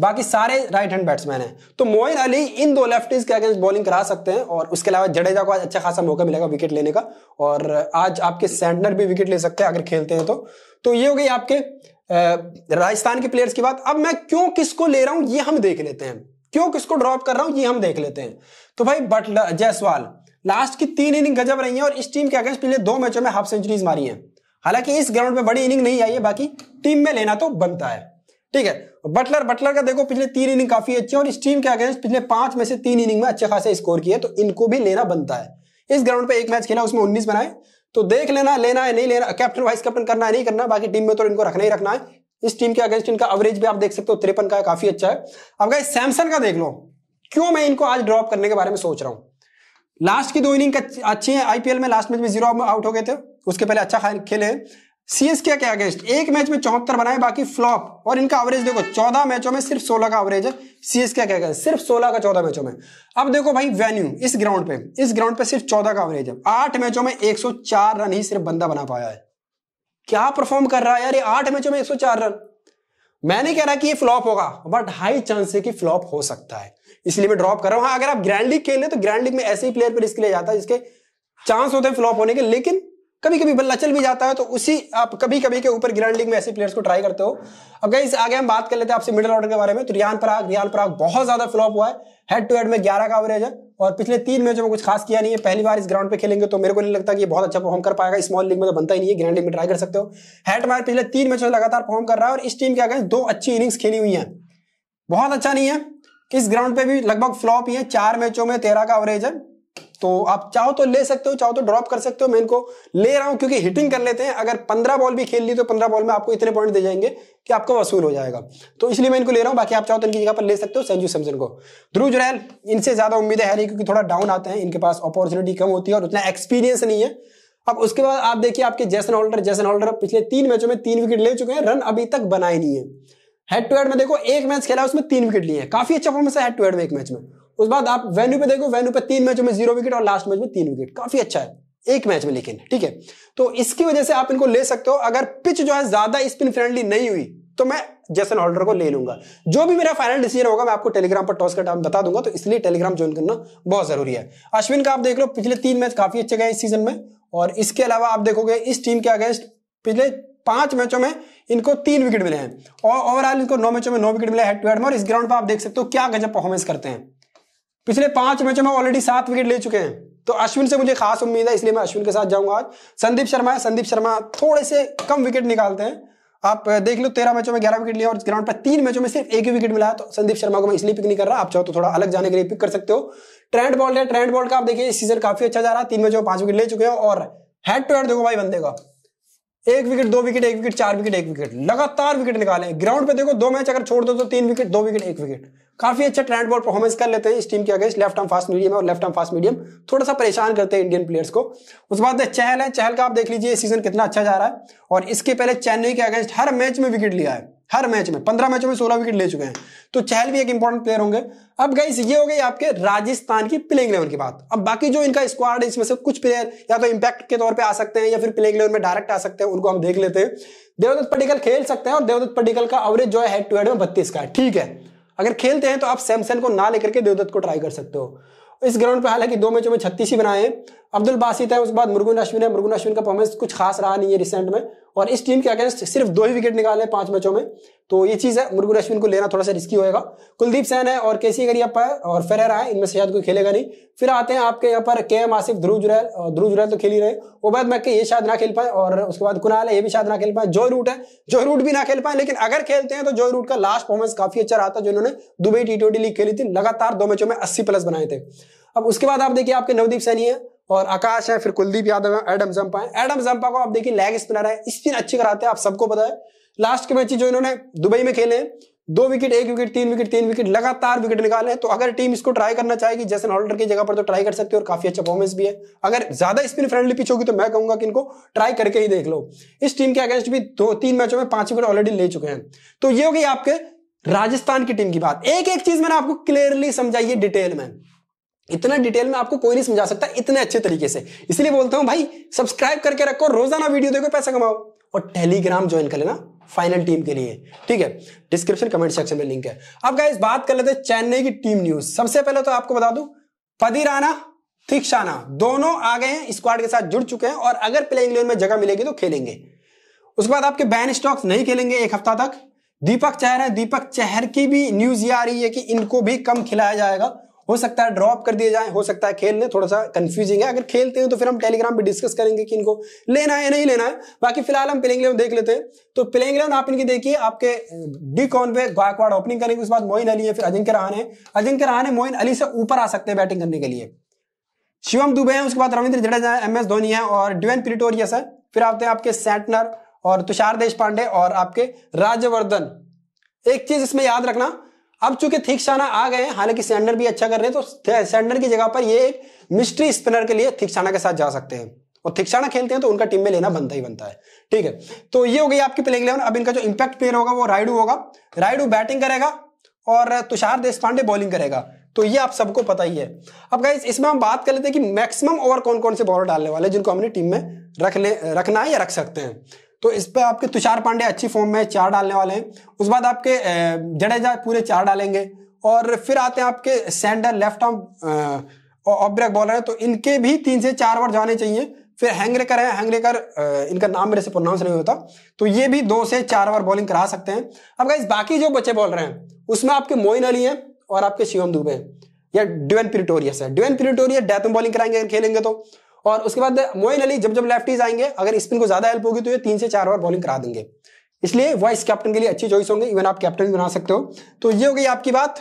Speaker 1: बाकी सारे राइट हैंड बैट्समैन हैं तो मोइन अली इन दो लेफ्टीज के अगेंस्ट बॉलिंग करा सकते हैं और उसके अलावा जडेजा को आज अच्छा खासा मौका मिलेगा विकेट लेने का और आज आपके सेंटनर भी विकेट ले सकते हैं अगर खेलते हैं तो तो ये हो गई आपके राजस्थान के प्लेयर्स की बात अब मैं क्यों किसको ले रहा हूं ये हम देख लेते हैं क्यों किसको ड्रॉप कर रहा हूं ये हम देख लेते हैं तो भाई बटलर जयसवाल लास्ट की तीन इनिंग गजब रही है और इस टीम के अगेंस्ट पिछले दो मैचों में हाफ सेंचुरीज मारी है हालांकि इस ग्राउंड में बड़ी इनिंग नहीं आई है बाकी टीम में लेना तो बनता है ठीक है बटलर बटलर का देखो पिछले तीन इनिंग काफी अच्छी और इस टीम के अगेंस्ट पिछले पांच में से तीन इनिंग में अच्छे खासे स्कोर किए तो इनको भी लेना बनता है इस ग्राउंड पे एक मैच खेला उसमें उन्नीस बनाए तो देख लेना लेना है नहीं लेना कैप्टन वाइस कैप्टन करना है नहीं करना बाकी टीम में तो इनको रखना ही रखना है इस टीम के अगेंस्ट इनका एवरेज भी आप देख सकते हो तिरपन का काफी अच्छा है अब गाइस सैमसन का देख लो क्यों मैं इनको आज ड्रॉप करने के बारे में सोच रहा हूँ लास्ट की दो इनिंग अच्छी है आईपीएल में लास्ट मैच में जीरो आउट हो गए थे उसके पहले अच्छा खेले सीएसके के अगेंस्ट एक मैच में चौहत्तर बनाए बाकी फ्लॉप और इनका एवरेज देखो चौदह मैचों में सिर्फ सोलह का एवरेज है सीएसके के अगेंस्ट सिर्फ सोलह का चौदह मैचों में अब देखो भाई वेन्यू इस ग्राउंड पे इस ग्राउंड पे सिर्फ चौदह का एवरेज है आठ मैचों में एक सौ चार रन ही सिर्फ बंदा बना पाया है क्या परफॉर्म कर रहा है यार ये आठ मैचों में एक सौ चार रन मैंने कह रहा कि ये फ्लॉप होगा बट हाई चांस है कि फ्लॉप हो सकता है इसलिए मैं ड्रॉप कर रहा हूं हाँ अगर आप ग्रैंड लीग खेल रहे तो ग्रैंड लीग में ऐसे ही प्लेयर पर रिस्क लिया जाता है जिसके चांस होते हैं फ्लॉप होने के लेकिन कभी कभी बल्ला चल भी जाता है तो उसी आप कभी कभी के ऊपर ग्रैंड लीग में ऐसे प्लेयर्स को ट्राई करते हो अगर इस आगे हम बात कर लेते हैं आपसे मिडिल ऑर्डर के बारे में तो रियान पराग रियान पराग बहुत ज्यादा फ्लॉप हुआ है हेड टू हेड में ग्यारह का एवरेज है और पिछले तीन मैचों में कुछ खास किया नहीं है पहली बार इस ग्राउंड पे खेलेंगे तो मेरे को नहीं लगता कि बहुत अच्छा परफॉर्म कर पाएगा स्मॉल लीग में तो बनता ही नहीं है ग्रैंड लीग में ट्राई कर सकते हो हेड मार पिछले तीन मैचों में लगातार परफॉर्म कर रहा है और इस टीम के आगे दो अच्छी इनिंग्स खेली हुई है बहुत अच्छा नहीं है इस ग्राउंड पे भी लगभग फ्लॉप ही है चार मैचों में तेरह का एवरेज है तो आप चाहो तो ले सकते हो चाहो तो ड्रॉप कर सकते हो मैं इनको ले रहा हूं क्योंकि हिटिंग कर लेते हैं अगर पंद्रह बॉल भी खेल ली तो पंद्रह बॉल में आपको इतने पॉइंट दे जाएंगे कि आपको वसूल हो जाएगा तो इसलिए मैं इनको ले रहा हूं बाकी आप चाहो तो इनकी जगह पर ले सकते हो संजू सैमसन को ध्रुव जुरैल इनसे ज्यादा उम्मीद है नहीं क्योंकि थोड़ा डाउन आते हैं इनके पास अपॉर्चुनिटी कम होती है और उतना एक्सपीरियंस नहीं है अब उसके बाद आप देखिए आपके जैसन होल्डर जैसन होल्डर पिछले तीन मैचों में तीन विकेट ले चुके हैं रन अभी तक बनाए नहीं है हेड टू हेड में देखो एक मैच खेला उसमें तीन विकेट लिए काफी अच्छा परफॉर्मेंस है हेड टू हेड में एक मैच में उस बाद आप वेन्यू पे देखो वेन्यू पे तीन मैचों में जीरो विकेट और लास्ट मैच में तीन विकेट काफी अच्छा है एक मैच में लेकिन ठीक है तो इसकी वजह से आप इनको ले सकते हो अगर पिच जो है ज्यादा स्पिन फ्रेंडली नहीं हुई तो मैं जैसन होल्डर को ले लूंगा जो भी मेरा फाइनल डिसीजन होगा मैं आपको टेलीग्राम पर टॉस का टाइम बता दूंगा तो इसलिए टेलीग्राम ज्वाइन करना बहुत जरूरी है अश्विन का आप देख लो पिछले तीन मैच काफी अच्छे गए इस सीजन में और इसके अलावा आप देखोगे इस टीम के अगेंस्ट पिछले पांच मैचों में इनको तीन विकेट मिले हैं और ओवरऑल इनको नौ मैचों में नौ विकेट मिले हेड टू हेड में और इस ग्राउंड पर आप देख सकते हो क्या गजब परफॉर्मेंस करते हैं पिछले पांच मैचों में ऑलरेडी सात विकेट ले चुके हैं तो अश्विन से मुझे खास उम्मीद है इसलिए मैं अश्विन के साथ जाऊंगा आज संदीप शर्मा है संदीप शर्मा थोड़े से कम विकेट निकालते हैं आप देख लो तेरह मैचों में ग्यारह विकेट लिया और ग्राउंड पर तीन मैचों में सिर्फ एक ही विकेट मिला तो संदीप शर्मा को मैं इसलिए पिक नहीं कर रहा आप चाहो तो थोड़ा अलग जाने के लिए पिक कर सकते हो ट्रेंड बॉल है ट्रेंड बॉल का आप देखिए इस सीजन काफी अच्छा जा रहा है तीन मैचों में पांच विकेट ले चुके हैं और हेड टू हेड देखो भाई बंदे का एक विकेट दो विकेट एक विकेट चार विकेट एक विकेट लगातार विकेट निकाले ग्राउंड पे देखो दो मैच अगर छोड़ दो तो तीन विकेट दो विकेट एक विकेट काफी अच्छा ट्रेंड बॉल परफॉर्मेंस कर लेते हैं इस टीम के against left arm fast medium और लेफ्ट आर्म फास्ट मीडियम थोड़ा सा परेशान करते हैं इंडियन प्लेयर्स को उसके बाद चहल है चहल का आप देख लीजिए सीजन कितना अच्छा जा रहा है और इसके पहले चेन्नई के अगेंस्ट हर मैच में विकेट लिया है हर मैच में पंद्रह मैचों में सोलह विकेट ले चुके हैं तो चहल भी एक इंपॉर्टेंट प्लेयर होंगे अब गई ये हो गई आपके राजस्थान की प्लेइंग इलेवन की बात अब बाकी जो इनका स्क्वाड है इसमें से कुछ प्लेयर या तो इंपैक्ट के तौर पर आ सकते हैं या फिर प्लेइंग इलेवन में डायरेक्ट आ सकते हैं उनको हम देख लेते हैं देवदत्त पटिकल खेल सकते हैं और देवदत्त पटिकल का एवरेज जो है टू हेड में बत्तीस का है ठीक है अगर खेलते हैं तो आप सैमसन को ना लेकर के देवदत्त को ट्राई कर सकते हो इस ग्राउंड पर हालांकि दो मैचों में छत्तीस ही बनाए हैं अब्दुल बासित है उसके बाद मुर्गुन अश्विन है मुर्गुन अश्विन का परफॉर्मेंस कुछ खास रहा नहीं है रिसेंट में और इस टीम के अगेंस्ट सिर्फ दो ही विकेट निकाले पांच मैचों में तो ये चीज है मुर्गुन अश्विन को लेना थोड़ा सा रिस्की होएगा कुलदीप सैन है और केसी गरियप्पा पर और फेरेरा है इनमें से शायद कोई खेलेगा नहीं फिर आते हैं आपके यहाँ पर के एम आसिफ ध्रुव जुरैल ध्रुव जुरैल तो खेल ही रहे ओबैद मैं ये शायद ना खेल पाए और उसके बाद कुनाल है ये भी शायद ना खेल पाए जो रूट है जो रूट भी ना खेल पाए लेकिन अगर खेलते हैं तो जो रूट का लास्ट परफॉर्मेंस काफी अच्छा रहा था जो इन्होंने दुबई टी ट्वेंटी लीग खेली थी लगातार दो मैचों में अस्सी प्लस बनाए थे अब उसके बाद आप देखिए आपके नवदीप सैनी है और आकाश है फिर कुलदीप यादव है एडम जम्पा है एडम जम्पा को आप देखिए लेग स्पिनर है स्पिन अच्छी कराते हैं आप सबको पता है लास्ट के मैच जो इन्होंने दुबई में खेले दो विकेट एक विकेट तीन विकेट तीन विकेट लगातार विकेट निकाले तो अगर टीम इसको ट्राई करना चाहेगी जैसे हॉल्डर की जगह पर तो ट्राई कर सकती है और काफी अच्छा परफॉर्मेंस भी है अगर ज्यादा स्पिन फ्रेंडली पिच होगी तो मैं कहूंगा कि इनको ट्राई करके ही देख लो इस टीम के अगेंस्ट भी दो तीन मैचों में पांच विकेट ऑलरेडी ले चुके हैं तो ये होगी आपके राजस्थान की टीम की बात एक एक चीज मैंने आपको क्लियरली समझाई है डिटेल में इतना डिटेल में आपको कोई नहीं समझा सकता इतने अच्छे तरीके से इसलिए बोलता हूं भाई सब्सक्राइब करके रखो रोजाना वीडियो देखो पैसा कमाओ और टेलीग्राम ज्वाइन कर लेना फाइनल टीम के लिए ठीक है डिस्क्रिप्शन कमेंट सेक्शन में लिंक है अब गाइस बात कर लेते हैं चेन्नई की टीम न्यूज सबसे पहले तो आपको बता दूं पदिराना थीक्षाना दोनों आ गए हैं स्क्वाड के साथ जुड़ चुके हैं और अगर प्लेइंग में जगह मिलेगी तो खेलेंगे उसके बाद आपके बैन स्टॉक्स नहीं खेलेंगे एक हफ्ता तक दीपक चहर है दीपक चहर की भी न्यूज ये आ रही है कि इनको भी कम खिलाया जाएगा हो सकता है ड्रॉप कर दिए जाए हो सकता है खेलने थोड़ा सा कंफ्यूजिंग है अगर खेलते हैं तो फिर हम टेलीग्राम पे डिस्कस करेंगे कि इनको लेना है या नहीं लेना है बाकी फिलहाल हम प्लेइंग इलेवन देख लेते हैं तो प्लेइंग इलेवन आप इनकी देखिए आपके डी कॉन पे गायकवाड़ ओपनिंग करेंगे उसके बाद मोइन अली है फिर अजिंक्य रहा है अजिंक्य रहा है मोइन अली से ऊपर आ सकते हैं बैटिंग करने के लिए शिवम दुबे हैं उसके बाद रविंद्र जडेजा है एम एस धोनी है और ड्यून प्रिटोरियस है फिर आते हैं आपके सैटनर और तुषार देश पांडे और आपके राज्यवर्धन एक चीज इसमें याद रखना अब चूंकि थिक शाना आ गए हालांकि सेंडर भी अच्छा कर रहे हैं तो सेंडर की जगह पर ये एक मिस्ट्री स्पिनर के लिए थिक शाना के साथ जा सकते हैं और थिक्साना खेलते हैं तो उनका टीम में लेना बनता ही बनता है ठीक है तो ये हो गई आपकी प्लेइंग इलेवन अब इनका जो इम्पैक्ट प्लेयर होगा वो राइडू होगा राइडू बैटिंग करेगा और तुषार देश पांडे बॉलिंग करेगा तो ये आप सबको पता ही है अब गाइज इसमें हम बात कर लेते हैं कि मैक्सिमम ओवर कौन कौन से बॉलर डालने वाले जिनको हमने टीम में रख ले रखना है या रख सकते हैं तो इस पर आपके तुषार पांडे अच्छी फॉर्म में चार डालने वाले हैं उस बाद आपके जडेजा पूरे चार डालेंगे और फिर आते हैं आपके Santner left arm off break bowler है तो इनके भी तीन से चार ओवर जाने चाहिए फिर हैंगरेकर है हैंगरेकर इनका नाम मेरे से प्रोनाउंस नहीं होता तो ये भी दो से चार ओवर बॉलिंग करा सकते हैं अब गाइज बाकी जो बचे बॉलर हैं उसमें आपके मोइन अली है और आपके शिवम दुबे या ड्यूएन प्रिटोरियस है ड्यूएन प्रिटोरियस डेथम बॉलिंग कराएंगे खेलेंगे तो और उसके बाद मोइन अली जब जब लेफ्टीज आएंगे अगर स्पिन को ज्यादा हेल्प होगी तो ये तीन से चार बार बॉलिंग करा देंगे इसलिए वाइस कैप्टन के लिए अच्छी चॉइस होंगे इवन आप कैप्टन भी बना सकते हो तो ये हो गई आपकी बात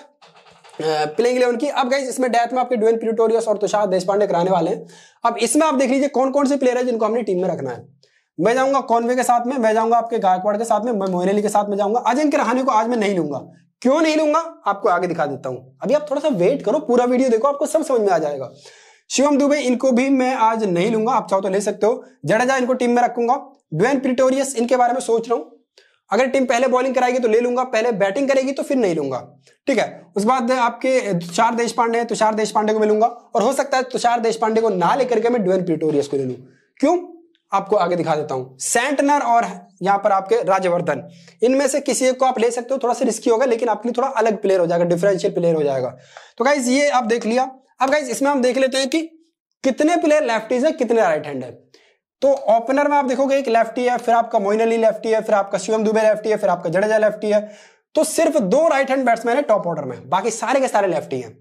Speaker 1: प्लेइंग इलेवन की अब गाइज इसमें डेथ में आपके ड्वेन प्रिटोरियस और तुषार देशपांडे कराने वाले हैं अब इसमें आप देख लीजिए कौन कौन से प्लेयर है जिनको हमने टीम में रखना है मैं जाऊंगा कॉनवे के साथ में मैं जाऊंगा आपके गायकवाड़ के साथ में मैं मोइन अली के साथ में जाऊंगा के रहने को आज मैं नहीं लूंगा क्यों नहीं लूंगा आपको आगे दिखा देता हूं अभी आप थोड़ा सा वेट करो पूरा वीडियो देखो आपको सब समझ में आ जाएगा शिवम दुबे इनको भी मैं आज नहीं लूंगा आप चाहो तो ले सकते हो जडेजा इनको टीम में रखूंगा ड्वेन प्रिटोरियस इनके बारे में सोच रहा हूं अगर टीम पहले बॉलिंग कराएगी तो ले लूंगा पहले बैटिंग करेगी तो फिर नहीं लूंगा ठीक है उस बाद आपके तुषार देश पांडे हैं तुषार देश पांडे को मैं लूंगा और हो सकता है तुषार देश पांडे को ना लेकर के मैं ड्वेन प्रिटोरियस को ले लूँ क्यों आपको आगे दिखा देता हूं सेंटनर और यहां पर आपके राज्यवर्धन इनमें से किसी एक को आप ले सकते हो थोड़ा सा रिस्की होगा लेकिन आपके लिए थोड़ा अलग प्लेयर हो जाएगा डिफरेंशियल प्लेयर हो जाएगा तो गाइज ये आप देख लिया अब गाइज इसमें हम देख लेते हैं कि कितने प्लेयर लेफ्टीज है कितने राइट हैंड है तो ओपनर में आप देखोगे एक लेफ्टी है फिर आपका मोइन अली लेफ्टी है फिर आपका शिवम दुबे लेफ्टी है फिर आपका जडेजा लेफ्टी है तो सिर्फ दो राइट हैंड बैट्समैन है टॉप ऑर्डर में बाकी सारे के सारे लेफ्टी हैं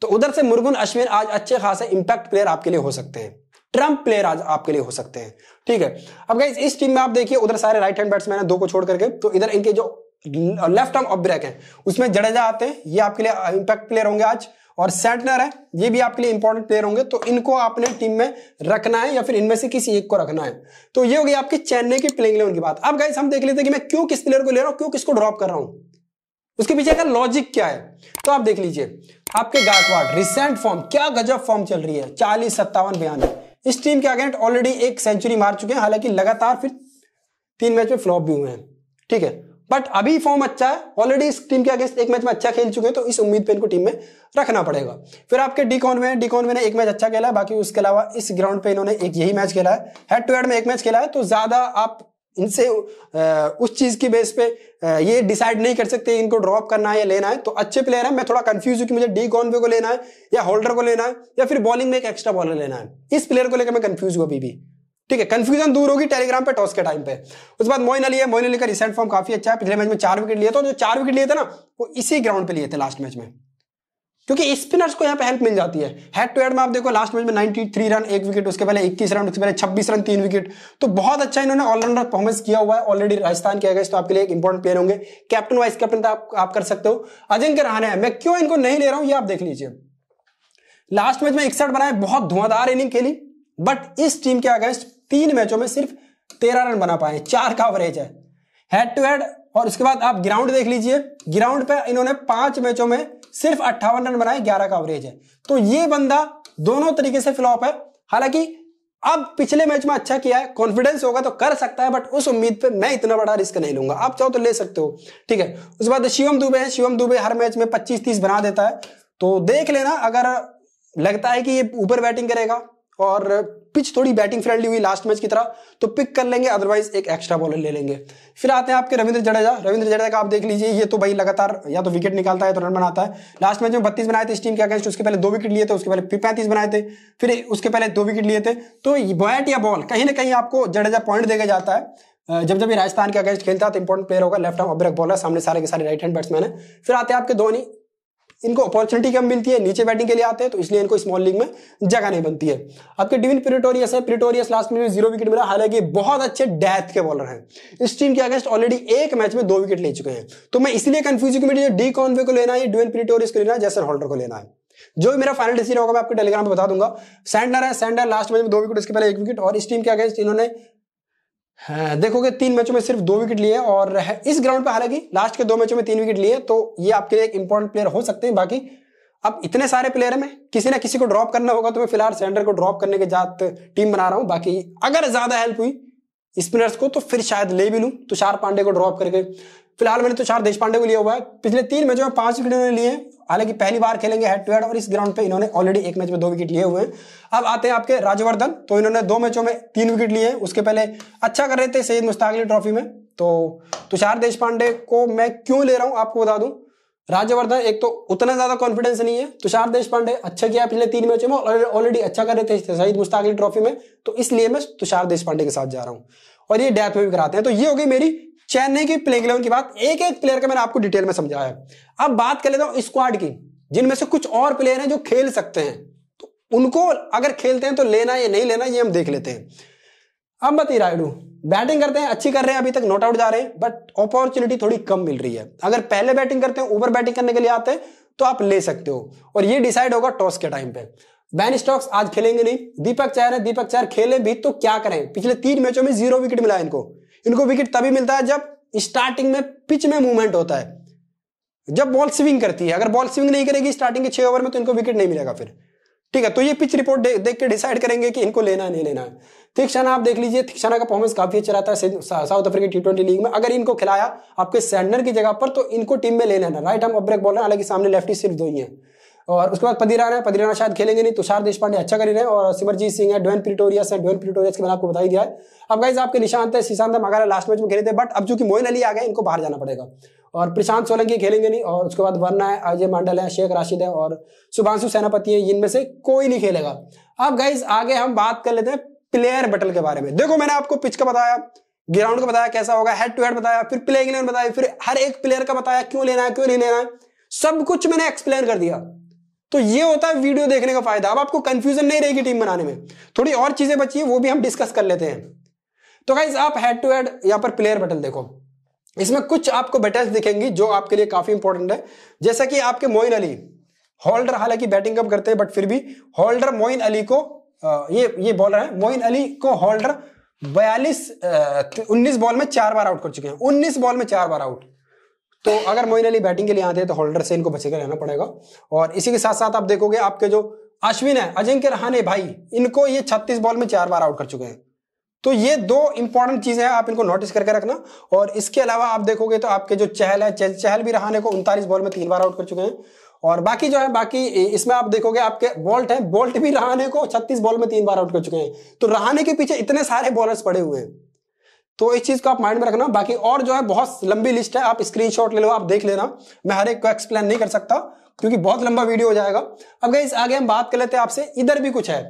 Speaker 1: तो उधर से मुर्गुन अश्विन आज अच्छे खासे इंपैक्ट प्लेयर आपके लिए हो सकते हैं ट्रंप प्लेयर आज आपके लिए हो सकते हैं ठीक है अब गाइज इस टीम में आप देखिए उधर सारे राइट हैंड बैट्समैन है दो को छोड़ करके तो इधर इनके जो लेफ्ट आर्म ऑफ ब्रेक है उसमें जडेजा आते हैं ये आपके लिए इंपैक्ट प्लेयर होंगे आज और सैटनर है ये भी आपके लिए इंपॉर्टेंट प्लेयर होंगे तो इनको आपने टीम में रखना है या फिर इनमें से किसी एक को रखना है तो ये होगी आपकी चेन्नई की प्लेइंग इलेवन की बात अब गाइस हम देख लेते हैं कि मैं क्यों किस प्लेयर को ले रहा हूं क्यों किसको ड्रॉप कर रहा हूं उसके पीछे का लॉजिक क्या है तो आप देख लीजिए आपके गायकवाड़ रिसेंट फॉर्म क्या गजब फॉर्म चल रही है चालीस सत्तावन बयानवे इस टीम के अगेंस्ट ऑलरेडी एक सेंचुरी मार चुके हैं हालांकि लगातार फिर तीन मैच में फ्लॉप भी हुए हैं ठीक है बट अभी फॉर्म अच्छा है ऑलरेडी इस टीम के अगेंस्ट एक मैच में अच्छा खेल चुके हैं तो इस उम्मीद पे इनको टीम में रखना पड़ेगा फिर आपके डी कॉन में डी कॉन ने एक मैच अच्छा खेला है बाकी उसके अलावा इस ग्राउंड पे इन्होंने एक यही मैच खेला है हेड टू हेड में एक मैच खेला है तो ज्यादा आप इनसे उस चीज की बेस पे ये डिसाइड नहीं कर सकते इनको ड्रॉप करना है या लेना है तो अच्छे प्लेयर है मैं थोड़ा कंफ्यूज हूँ कि मुझे डी कॉनवे को लेना है या होल्डर को लेना है या फिर बॉलिंग में एक एक्स्ट्रा बॉलर लेना है इस प्लेयर को लेकर मैं कंफ्यूज हूँ अभी भी ठीक है कंफ्यूजन दूर होगी टेलीग्राम पे टॉस के टाइम पे उसके बाद मोइन अली है मोइन अली का रिसेंट फॉर्म काफी अच्छा है पिछले मैच में चार विकेट लिए थे जो चार विकेट लिए थे ना वो इसी ग्राउंड पे लिए थे लास्ट मैच में क्योंकि स्पिनर्स को यहाँ पे हेल्प मिल जाती है हेड टू हेड में आप देखो लास्ट मैच में 93 रन एक विकेट उसके पहले 21 रन उसके पहले 26 रन तीन विकेट तो बहुत अच्छा इन्होंने ऑलराउंडर परफॉर्मेंस किया हुआ है ऑलरेडी राजस्थान के अगेंस्ट तो आपके लिए एक इंपॉर्टेंट प्लेयर होंगे कैप्टन वाइस कैप्टन तो आप, आप कर सकते हो अजिंक्य रहने मैं क्यों इनको नहीं ले रहा हूं ये आप देख लीजिए लास्ट मैच में इकसठ बनाए बहुत धुआंधार इनिंग खेली बट इस टीम के अगेंस्ट तीन मैचों में सिर्फ तेरह रन बना पाए चार का एवरेज है हेड टू हेड और उसके बाद आप ग्राउंड देख लीजिए ग्राउंड पे इन्होंने पांच मैचों में सिर्फ अट्ठावन रन बनाए ग्यारह का एवरेज है तो ये बंदा दोनों तरीके से फ्लॉप है हालांकि अब पिछले मैच में अच्छा किया है कॉन्फिडेंस होगा तो कर सकता है बट उस उम्मीद पे मैं इतना बड़ा रिस्क नहीं लूंगा आप चाहो तो ले सकते हो ठीक है उसके बाद शिवम दुबे है शिवम दुबे हर मैच में 25-30 बना देता है तो देख लेना अगर लगता है कि ये ऊपर बैटिंग करेगा और पिच थोड़ी बैटिंग फ्रेंडली हुई लास्ट मैच की तरह तो पिक कर लेंगे अदरवाइज एक एक्स्ट्रा बॉलर ले लेंगे फिर आते हैं आपके रविंद्र जडेजा रविंद्र जडेजा का आप देख लीजिए ये तो भाई लगातार या तो विकेट निकालता है तो रन बनाता है लास्ट मैच में बत्तीस बनाए थे इस टीम के अगेंस्ट उसके पहले दो विकेट लिए थे उसके पहले फिर पैंतीस बनाए थे फिर उसके पहले दो विकेट लिए थे तो बैट या बॉल कहीं ना कहीं आपको जडेजा पॉइंट देगा जाता है जब जब भी राजस्थान के अगेंस्ट खेलता है तो इंपॉर्टेंट प्लेयर होगा लेफ्ट आर्म अब्रेक बॉलर सामने सारे के सारे राइट हैंड बैट्समैन है फिर आते हैं आपके धोनी इनको अपॉर्चुनिटी कम मिलती है नीचे बैटिंग के लिए आते हैं तो इसलिए इनको स्मॉल लीग में जगह नहीं बनती है आपके डिविन प्रिटोरियस है प्रिटोरियस लास्ट में जीरो विकेट मिला हालांकि बहुत अच्छे डेथ के बॉलर हैं इस टीम के अगेंस्ट ऑलरेडी एक मैच में दो विकेट ले चुके हैं तो मैं इसलिए कंफ्यूज हूँ मुझे डी कॉन्वे को लेना है डिविन प्रिटोरियस को लेना है जैसर होल्डर को लेना है जो भी मेरा फाइनल डिसीजन होगा मैं आपको टेलीग्राम पे बता दूंगा सैंडर है सैंडर लास्ट मैच में दो विकेट उसके पहले एक विकेट और इस टीम के अगेंस्ट इन्होंने हाँ, देखोगे तीन मैचों में सिर्फ दो विकेट लिए और इस ग्राउंड पे हालांकि लास्ट के दो मैचों में तीन विकेट लिए तो ये आपके लिए एक इंपॉर्टेंट प्लेयर हो सकते हैं बाकी अब इतने सारे प्लेयर में किसी ना किसी को ड्रॉप करना होगा तो मैं फिलहाल सेंडर को ड्रॉप करने के साथ टीम बना रहा हूं बाकी अगर ज्यादा हेल्प हुई स्पिनर्स को तो फिर शायद ले भी लूं तुषार पांडे को ड्रॉप करके फिलहाल मैंने तुषार देश पांडे को लिया हुआ है पिछले तीन मैचों में पांच विकेट उन्होंने लिए हालांकि पहली बार खेलेंगे हेड टू हेड और इस ग्राउंड पे इन्होंने ऑलरेडी एक मैच में दो विकेट लिए हुए अब आते हैं आपके राजवर्धन तो इन्होंने दो मैचों में तीन विकेट लिए उसके पहले अच्छा कर रहे थे सैयद मुश्ताक अली ट्रॉफी में तो तुषार देश को मैं क्यों ले रहा हूँ आपको बता दूं राज्यवर्धन एक तो उतना ज्यादा कॉन्फिडेंस नहीं है तुषार देश पांडे अच्छा किया पिछले तीन मैचों में ऑलरेडी अच्छा कर रहे थे शहीद मुश्ताक ट्रॉफी में तो इसलिए मैं तुषार देश पांडे के साथ जा रहा हूँ और ये डेथ में भी कराते हैं तो ये हो गई मेरी चेन्नई की प्लेइंग इलेवन की बात एक एक प्लेयर का मैंने आपको डिटेल में समझाया है अब बात कर लेता हूं स्क्वाड की जिनमें से कुछ और प्लेयर हैं जो खेल सकते हैं तो उनको अगर खेलते हैं तो लेना या नहीं लेना ये हम देख लेते हैं अब बती रायडू बैटिंग करते हैं अच्छी कर रहे हैं अभी तक नोट आउट जा रहे हैं बट अपॉर्चुनिटी थोड़ी कम मिल रही है अगर पहले बैटिंग करते हैं ओवर बैटिंग करने के लिए आते हैं तो आप ले सकते हो और ये डिसाइड होगा टॉस के टाइम पे बैन स्टॉक्स आज खेलेंगे नहीं दीपक चैर है दीपक चैर खेले भी तो क्या करें पिछले तीन मैचों में जीरो विकेट मिला इनको इनको विकेट तभी मिलता है जब स्टार्टिंग में पिच में मूवमेंट होता है जब बॉल स्विंग करती है अगर बॉल स्विंग नहीं करेगी स्टार्टिंग के छह ओवर में तो इनको विकेट नहीं मिलेगा फिर ठीक है तो ये पिच रिपोर्ट दे, देख के डिसाइड करेंगे कि इनको लेना है नहीं लेना है थिक्शाना आप देख लीजिए थिक्शाना का परफॉर्मेंस काफी अच्छा रहता है South Africa T twenty league में अगर इनको खिलाया आपके सेंडर की जगह पर तो इनको टीम में ले लेना राइट हम अब ब्रेक बॉल है हालांकि सामने लेफ्टी सिर्फ दो ही है और उसके बाद पदिराना है पदीराना शायद खेलेंगे नहीं तुषार देश पांडे अच्छा कर रहे और सिमरजीत सिंह है ड्वेन प्रिटोरियस है ड्वेन प्रिटोरियस के मैंने आपको बताई दिया है अब गाइज आपके निशांत है श्रीशांत मगारा लास्ट मैच में खेले थे बट अब चूंकि मोइन अली आ गए इनको बाहर जाना पड़ेगा और प्रशांत सोलंकी खेलेंगे नहीं और उसके बाद वरना है अजय मंडल है शेख राशिद है और सुभांशु सेनापति है इनमें से कोई नहीं खेलेगा अब गाइज आगे हम बात कर लेते हैं प्लेयर बटल के बारे में देखो मैंने आपको पिच का बताया ग्राउंड का बताया कैसा होगा हेड टू हेड बताया फिर प्लेइंग इलेवन बताया फिर हर एक प्लेयर का बताया क्यों लेना है क्यों नहीं लेना है सब कुछ मैंने एक्सप्लेन कर दिया तो ये होता है वीडियो देखने का फायदा अब आपको कंफ्यूजन नहीं रहेगी टीम बनाने में थोड़ी और चीजें बची है वो भी हम डिस्कस कर लेते हैं तो गाइज आप हेड टू हेड यहाँ पर प्लेयर बटन देखो इसमें कुछ आपको बैटर्स दिखेंगी जो आपके लिए काफी इंपॉर्टेंट है जैसा कि आपके मोइन अली होल्डर हालांकि बैटिंग कब करते हैं बट फिर भी होल्डर मोइन अली को ये ये बॉलर है मोइन अली को होल्डर बयालीस उन्नीस बॉल में चार बार आउट कर चुके हैं उन्नीस बॉल में चार बार आउट तो अगर मोइन अली बैटिंग के लिए आते हैं तो होल्डर से इनको बचे के रहना पड़ेगा और इसी के साथ साथ आप देखोगे आपके जो अश्विन है अजिंक्य रहाने भाई इनको ये 36 बॉल में चार बार आउट कर चुके हैं तो ये दो इंपॉर्टेंट चीजें हैं आप इनको नोटिस करके रखना और इसके अलावा आप देखोगे तो आपके जो चहल है चह, चहल भी रहाने को उनतालीस बॉल में तीन बार आउट कर चुके हैं और बाकी जो है बाकी इसमें आप देखोगे आपके बोल्ट है बोल्ट भी रहाने को छत्तीस बॉल में तीन बार आउट कर चुके हैं तो रहाने के पीछे इतने सारे बॉलर्स पड़े हुए हैं तो इस चीज को आप माइंड में रखना बाकी और जो है बहुत लंबी लिस्ट है आप स्क्रीनशॉट ले लो आप देख लेना मैं हर एक को एक्सप्लेन नहीं कर सकता क्योंकि बहुत लंबा वीडियो हो जाएगा अब गई आगे हम बात कर लेते हैं आपसे इधर भी कुछ है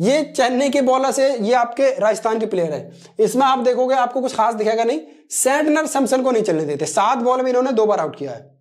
Speaker 1: ये चेन्नई के बॉलर से ये आपके राजस्थान के प्लेयर है इसमें आप देखोगे आपको कुछ खास दिखेगा नहीं सैंटनर सैमसन को नहीं चलने देते सात बॉल में इन्होंने दो बार आउट किया है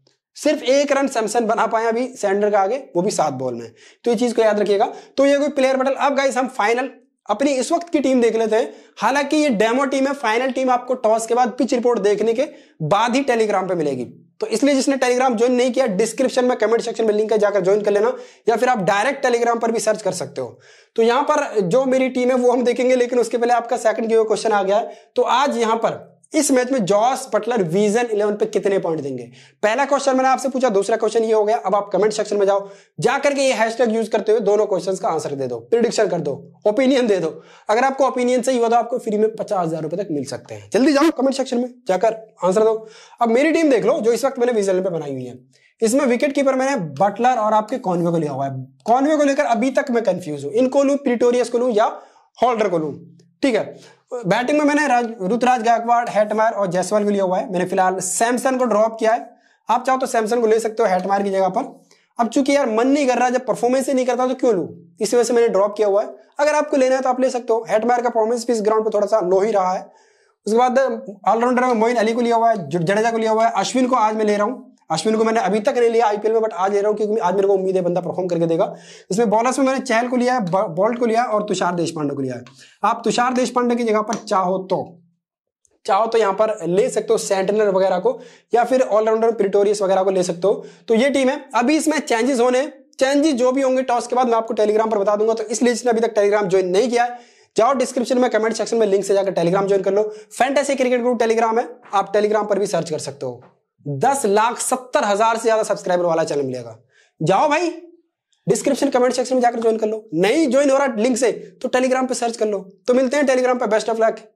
Speaker 1: सिर्फ एक रन सैमसन बना पाए अभी सैंडर का आगे वो भी सात बॉल में तो ये चीज को याद रखिएगा तो ये कोई प्लेयर बटल अब गाइस हम फाइनल अपनी इस वक्त की टीम देख लेते हैं हालांकि ये डेमो टीम है फाइनल टीम आपको टॉस के बाद पिच रिपोर्ट देखने के बाद ही टेलीग्राम पे मिलेगी तो इसलिए जिसने टेलीग्राम ज्वाइन नहीं किया डिस्क्रिप्शन में कमेंट सेक्शन में लिंक है जाकर ज्वाइन कर लेना या फिर आप डायरेक्ट टेलीग्राम पर भी सर्च कर सकते हो तो यहां पर जो मेरी टीम है वो हम देखेंगे लेकिन उसके पहले आपका सेकंड क्वेश्चन आ गया है तो आज यहां पर इस मैच में जॉस बटलर विजन इलेवन पे कितने पॉइंट देंगे पहला क्वेश्चन मैंने आपसे पूछा दूसरा क्वेश्चन ये हो गया अब आप कमेंट सेक्शन में जाओ जाकर के ये हैशटैग यूज करते हुए दोनों क्वेश्चंस का आंसर दे दो प्रिडिक्शन कर दो ओपिनियन दे दो अगर आपको ओपिनियन सही हुआ तो आपको फ्री में पचास हजार रुपए तक मिल सकते हैं जल्दी जाओ कमेंट सेक्शन में जाकर आंसर दो अब मेरी टीम देख लो जो इस वक्त मैंने विजन पे बनाई हुई है इसमें विकेट कीपर मैंने बटलर और आपके कॉन्वे को लिया हुआ है कॉन्वे को लेकर अभी तक मैं कंफ्यूज हूं इनको लू प्रिटोरियस को लू या होल्डर को लू ठीक है बैटिंग में मैंने ऋतुराज गायकवाड़ हेटमायर और जयसवाल भी लिया हुआ है मैंने फिलहाल सैमसन को ड्रॉप किया है आप चाहो तो सैमसन को ले सकते हो हेटमायर की जगह पर अब चूंकि यार मन नहीं कर रहा जब परफॉर्मेंस ही नहीं करता तो क्यों लू इसी वजह से मैंने ड्रॉप किया हुआ है अगर आपको लेना है तो आप ले सकते हो हेटमायर का परफॉर्मेंस भी इस ग्राउंड पर थोड़ा सा लो ही रहा है उसके बाद ऑलराउंडर में मोइन अली को लिया हुआ है जडेजा को लिया हुआ है अश्विन को आज मैं ले रहा हूँ अश्विन को मैंने अभी तक नहीं लिया आईपीएल में बट आज ले रहा हूँ क्योंकि आज मेरे को उम्मीद है बंदा परफॉर्म करके देगा इसमें बॉलर्स में मैंने चहल को लिया है बॉल्ट को लिया और तुषार देशपांडे को लिया है आप तुषार देशपांडे की जगह पर चाहो तो चाहो तो यहाँ पर ले सकते हो सेंटनर वगैरह को या फिर ऑलराउंडर प्रिटोरियस वगैरह को ले सकते हो तो ये टीम है अभी इसमें चेंजेस होने चेंजेस जो भी होंगे टॉस के बाद मैं आपको टेलीग्राम पर बता दूंगा तो इसलिए जिसने अभी तक टेलीग्राम ज्वाइन नहीं किया है जाओ डिस्क्रिप्शन में कमेंट सेक्शन में लिंक से जाकर टेलीग्राम ज्वाइन कर लो फैंटेसी क्रिकेट ग्रुप टेलीग्राम है आप टेलीग्राम पर भी सर्च कर सकते हो दस लाख सत्तर हजार से ज्यादा सब्सक्राइबर वाला चैनल मिलेगा जाओ भाई डिस्क्रिप्शन कमेंट सेक्शन में जाकर ज्वाइन कर लो नहीं ज्वाइन हो रहा लिंक से तो टेलीग्राम पे सर्च कर लो तो मिलते हैं टेलीग्राम पे बेस्ट ऑफ लक